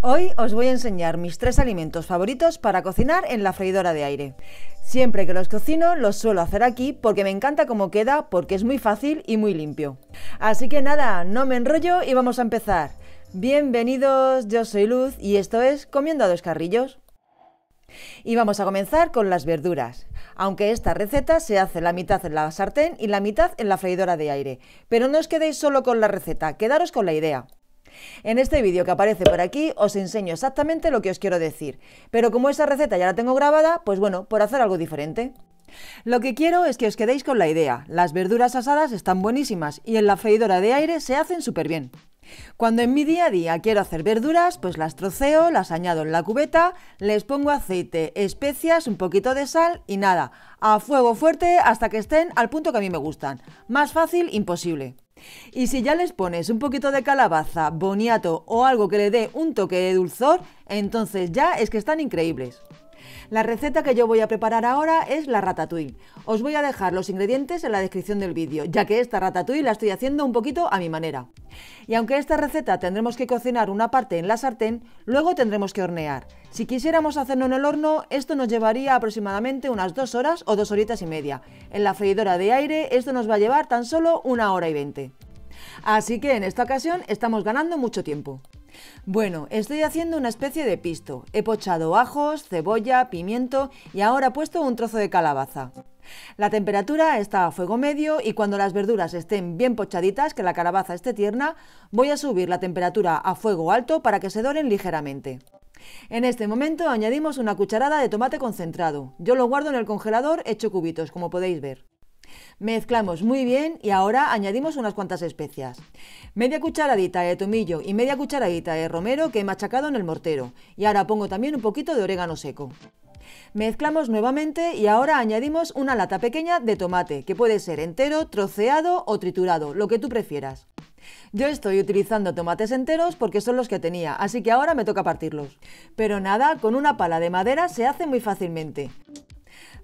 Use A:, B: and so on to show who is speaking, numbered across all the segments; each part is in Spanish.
A: Hoy os voy a enseñar mis tres alimentos favoritos para cocinar en la freidora de aire. Siempre que los cocino los suelo hacer aquí porque me encanta cómo queda porque es muy fácil y muy limpio. Así que nada, no me enrollo y vamos a empezar. Bienvenidos, yo soy Luz y esto es Comiendo a dos carrillos. Y vamos a comenzar con las verduras, aunque esta receta se hace la mitad en la sartén y la mitad en la freidora de aire. Pero no os quedéis solo con la receta, quedaros con la idea. En este vídeo que aparece por aquí os enseño exactamente lo que os quiero decir, pero como esa receta ya la tengo grabada, pues bueno, por hacer algo diferente. Lo que quiero es que os quedéis con la idea, las verduras asadas están buenísimas y en la freidora de aire se hacen súper bien. Cuando en mi día a día quiero hacer verduras, pues las troceo, las añado en la cubeta, les pongo aceite, especias, un poquito de sal y nada, a fuego fuerte hasta que estén al punto que a mí me gustan. Más fácil, imposible. Y si ya les pones un poquito de calabaza, boniato o algo que le dé un toque de dulzor, entonces ya es que están increíbles. La receta que yo voy a preparar ahora es la ratatouille. Os voy a dejar los ingredientes en la descripción del vídeo, ya que esta ratatouille la estoy haciendo un poquito a mi manera. Y aunque esta receta tendremos que cocinar una parte en la sartén, luego tendremos que hornear. Si quisiéramos hacerlo en el horno, esto nos llevaría aproximadamente unas dos horas o dos horitas y media. En la freidora de aire esto nos va a llevar tan solo una hora y veinte. Así que en esta ocasión estamos ganando mucho tiempo. Bueno, estoy haciendo una especie de pisto. He pochado ajos, cebolla, pimiento y ahora he puesto un trozo de calabaza. La temperatura está a fuego medio y cuando las verduras estén bien pochaditas, que la calabaza esté tierna, voy a subir la temperatura a fuego alto para que se doren ligeramente. En este momento añadimos una cucharada de tomate concentrado. Yo lo guardo en el congelador hecho cubitos, como podéis ver. Mezclamos muy bien y ahora añadimos unas cuantas especias. Media cucharadita de tomillo y media cucharadita de romero que he machacado en el mortero. Y ahora pongo también un poquito de orégano seco. Mezclamos nuevamente y ahora añadimos una lata pequeña de tomate, que puede ser entero, troceado o triturado, lo que tú prefieras. Yo estoy utilizando tomates enteros porque son los que tenía, así que ahora me toca partirlos. Pero nada, con una pala de madera se hace muy fácilmente.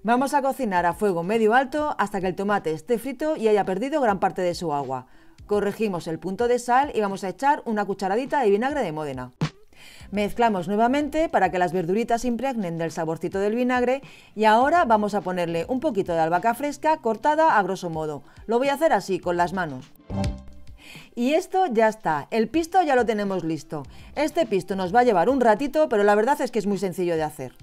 A: Vamos a cocinar a fuego medio alto hasta que el tomate esté frito y haya perdido gran parte de su agua. Corregimos el punto de sal y vamos a echar una cucharadita de vinagre de Módena. Mezclamos nuevamente para que las verduritas impregnen del saborcito del vinagre y ahora vamos a ponerle un poquito de albahaca fresca cortada a grosso modo. Lo voy a hacer así, con las manos. Y esto ya está, el pisto ya lo tenemos listo. Este pisto nos va a llevar un ratito, pero la verdad es que es muy sencillo de hacer.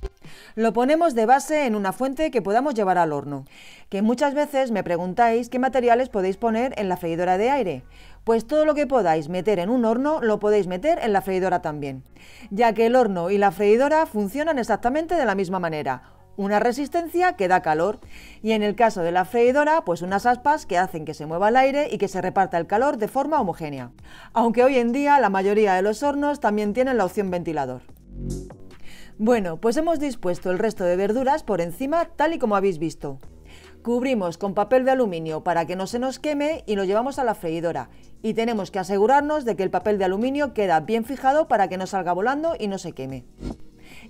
A: Lo ponemos de base en una fuente que podamos llevar al horno. Que muchas veces me preguntáis qué materiales podéis poner en la freidora de aire. Pues todo lo que podáis meter en un horno lo podéis meter en la freidora también, ya que el horno y la freidora funcionan exactamente de la misma manera. Una resistencia que da calor y en el caso de la freidora, pues unas aspas que hacen que se mueva el aire y que se reparta el calor de forma homogénea. Aunque hoy en día la mayoría de los hornos también tienen la opción ventilador. Bueno, pues hemos dispuesto el resto de verduras por encima tal y como habéis visto. Cubrimos con papel de aluminio para que no se nos queme y lo llevamos a la freidora. Y tenemos que asegurarnos de que el papel de aluminio queda bien fijado para que no salga volando y no se queme.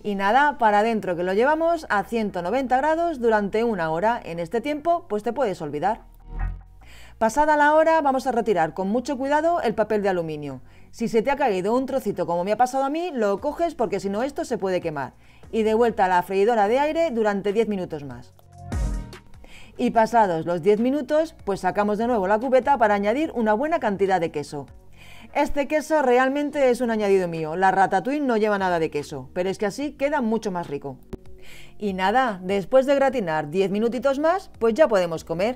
A: Y nada, para adentro que lo llevamos a 190 grados durante una hora. En este tiempo, pues te puedes olvidar. Pasada la hora vamos a retirar con mucho cuidado el papel de aluminio. Si se te ha caído un trocito como me ha pasado a mí, lo coges porque si no esto se puede quemar. Y de vuelta a la freidora de aire durante 10 minutos más. Y pasados los 10 minutos, pues sacamos de nuevo la cubeta para añadir una buena cantidad de queso. Este queso realmente es un añadido mío, la ratatouille no lleva nada de queso, pero es que así queda mucho más rico. Y nada, después de gratinar 10 minutitos más, pues ya podemos comer.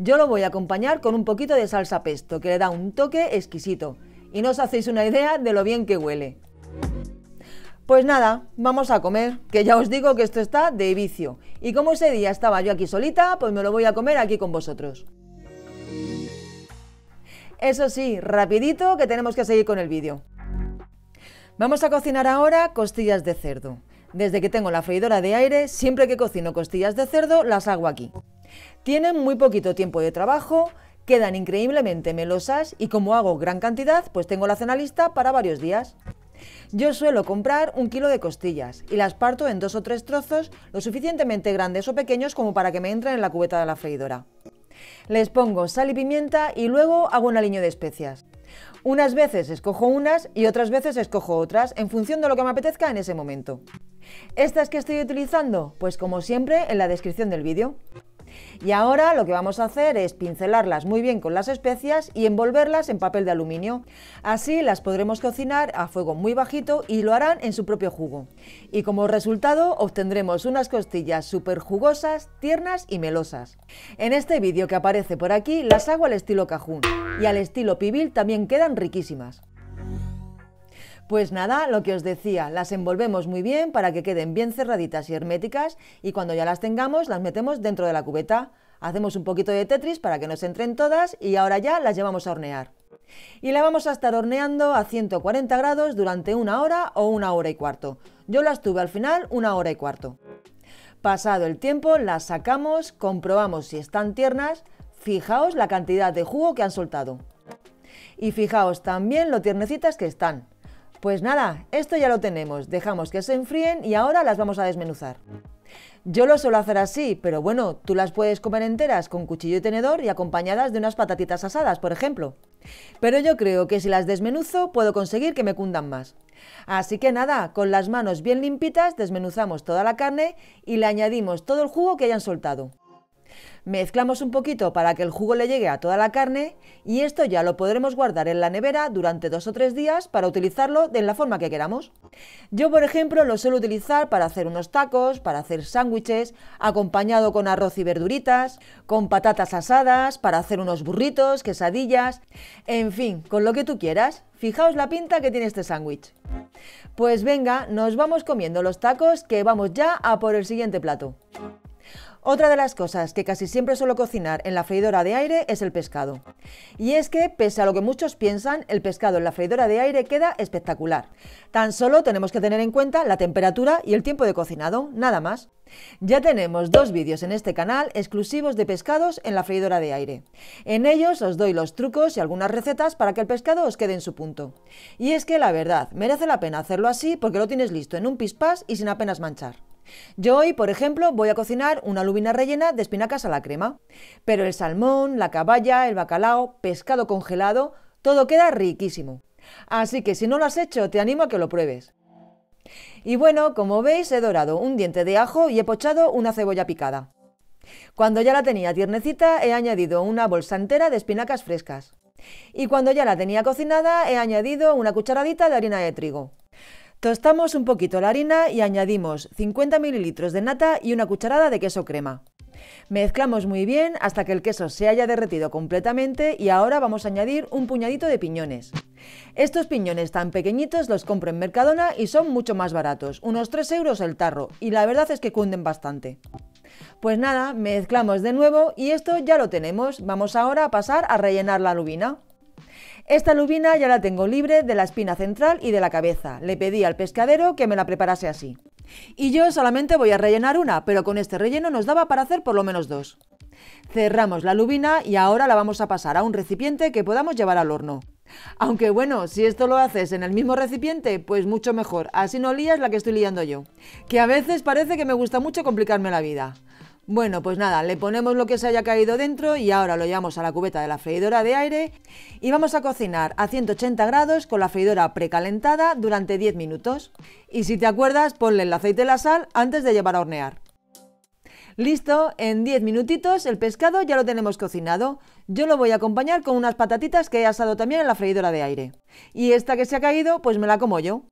A: Yo lo voy a acompañar con un poquito de salsa pesto, que le da un toque exquisito. Y no os hacéis una idea de lo bien que huele. Pues nada, vamos a comer, que ya os digo que esto está de vicio. Y como ese día estaba yo aquí solita, pues me lo voy a comer aquí con vosotros. Eso sí, rapidito que tenemos que seguir con el vídeo. Vamos a cocinar ahora costillas de cerdo. Desde que tengo la freidora de aire, siempre que cocino costillas de cerdo las hago aquí. Tienen muy poquito tiempo de trabajo, quedan increíblemente melosas y como hago gran cantidad, pues tengo la cena lista para varios días. Yo suelo comprar un kilo de costillas y las parto en dos o tres trozos lo suficientemente grandes o pequeños como para que me entren en la cubeta de la freidora. Les pongo sal y pimienta y luego hago un aliño de especias. Unas veces escojo unas y otras veces escojo otras en función de lo que me apetezca en ese momento. ¿Estas que estoy utilizando? Pues como siempre en la descripción del vídeo. Y ahora lo que vamos a hacer es pincelarlas muy bien con las especias y envolverlas en papel de aluminio. Así las podremos cocinar a fuego muy bajito y lo harán en su propio jugo. Y como resultado obtendremos unas costillas súper jugosas, tiernas y melosas. En este vídeo que aparece por aquí las hago al estilo cajún y al estilo pibil también quedan riquísimas. Pues nada, lo que os decía, las envolvemos muy bien para que queden bien cerraditas y herméticas y cuando ya las tengamos las metemos dentro de la cubeta. Hacemos un poquito de Tetris para que nos entren todas y ahora ya las llevamos a hornear. Y la vamos a estar horneando a 140 grados durante una hora o una hora y cuarto. Yo las tuve al final una hora y cuarto. Pasado el tiempo las sacamos, comprobamos si están tiernas, fijaos la cantidad de jugo que han soltado. Y fijaos también lo tiernecitas que están. Pues nada, esto ya lo tenemos, dejamos que se enfríen y ahora las vamos a desmenuzar. Yo lo suelo hacer así, pero bueno, tú las puedes comer enteras con cuchillo y tenedor y acompañadas de unas patatitas asadas, por ejemplo. Pero yo creo que si las desmenuzo puedo conseguir que me cundan más. Así que nada, con las manos bien limpitas desmenuzamos toda la carne y le añadimos todo el jugo que hayan soltado. Mezclamos un poquito para que el jugo le llegue a toda la carne y esto ya lo podremos guardar en la nevera durante dos o tres días para utilizarlo de la forma que queramos. Yo, por ejemplo, lo suelo utilizar para hacer unos tacos, para hacer sándwiches, acompañado con arroz y verduritas, con patatas asadas, para hacer unos burritos, quesadillas, en fin, con lo que tú quieras. Fijaos la pinta que tiene este sándwich. Pues venga, nos vamos comiendo los tacos que vamos ya a por el siguiente plato. Otra de las cosas que casi siempre suelo cocinar en la freidora de aire es el pescado. Y es que, pese a lo que muchos piensan, el pescado en la freidora de aire queda espectacular. Tan solo tenemos que tener en cuenta la temperatura y el tiempo de cocinado, nada más. Ya tenemos dos vídeos en este canal exclusivos de pescados en la freidora de aire. En ellos os doy los trucos y algunas recetas para que el pescado os quede en su punto. Y es que la verdad, merece la pena hacerlo así porque lo tienes listo en un pispás y sin apenas manchar. Yo hoy, por ejemplo, voy a cocinar una lubina rellena de espinacas a la crema, pero el salmón, la caballa, el bacalao, pescado congelado, todo queda riquísimo. Así que si no lo has hecho, te animo a que lo pruebes. Y bueno, como veis, he dorado un diente de ajo y he pochado una cebolla picada. Cuando ya la tenía tiernecita, he añadido una bolsa entera de espinacas frescas. Y cuando ya la tenía cocinada, he añadido una cucharadita de harina de trigo. Tostamos un poquito la harina y añadimos 50 ml de nata y una cucharada de queso crema. Mezclamos muy bien hasta que el queso se haya derretido completamente y ahora vamos a añadir un puñadito de piñones. Estos piñones tan pequeñitos los compro en Mercadona y son mucho más baratos, unos 3 euros el tarro, y la verdad es que cunden bastante. Pues nada, mezclamos de nuevo y esto ya lo tenemos, vamos ahora a pasar a rellenar la lubina. Esta lubina ya la tengo libre de la espina central y de la cabeza. Le pedí al pescadero que me la preparase así. Y yo solamente voy a rellenar una, pero con este relleno nos daba para hacer por lo menos dos. Cerramos la lubina y ahora la vamos a pasar a un recipiente que podamos llevar al horno. Aunque bueno, si esto lo haces en el mismo recipiente, pues mucho mejor, así no lías la que estoy liando yo. Que a veces parece que me gusta mucho complicarme la vida. Bueno, pues nada, le ponemos lo que se haya caído dentro y ahora lo llevamos a la cubeta de la freidora de aire y vamos a cocinar a 180 grados con la freidora precalentada durante 10 minutos. Y si te acuerdas, ponle el aceite y la sal antes de llevar a hornear. Listo, en 10 minutitos el pescado ya lo tenemos cocinado. Yo lo voy a acompañar con unas patatitas que he asado también en la freidora de aire. Y esta que se ha caído, pues me la como yo.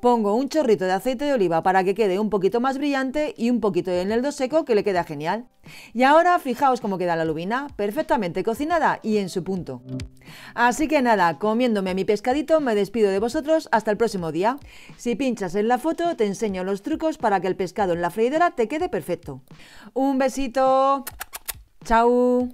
A: Pongo un chorrito de aceite de oliva para que quede un poquito más brillante y un poquito de eneldo seco que le queda genial. Y ahora fijaos cómo queda la lubina, perfectamente cocinada y en su punto. Así que nada, comiéndome mi pescadito me despido de vosotros hasta el próximo día. Si pinchas en la foto te enseño los trucos para que el pescado en la freidora te quede perfecto. Un besito. Chao.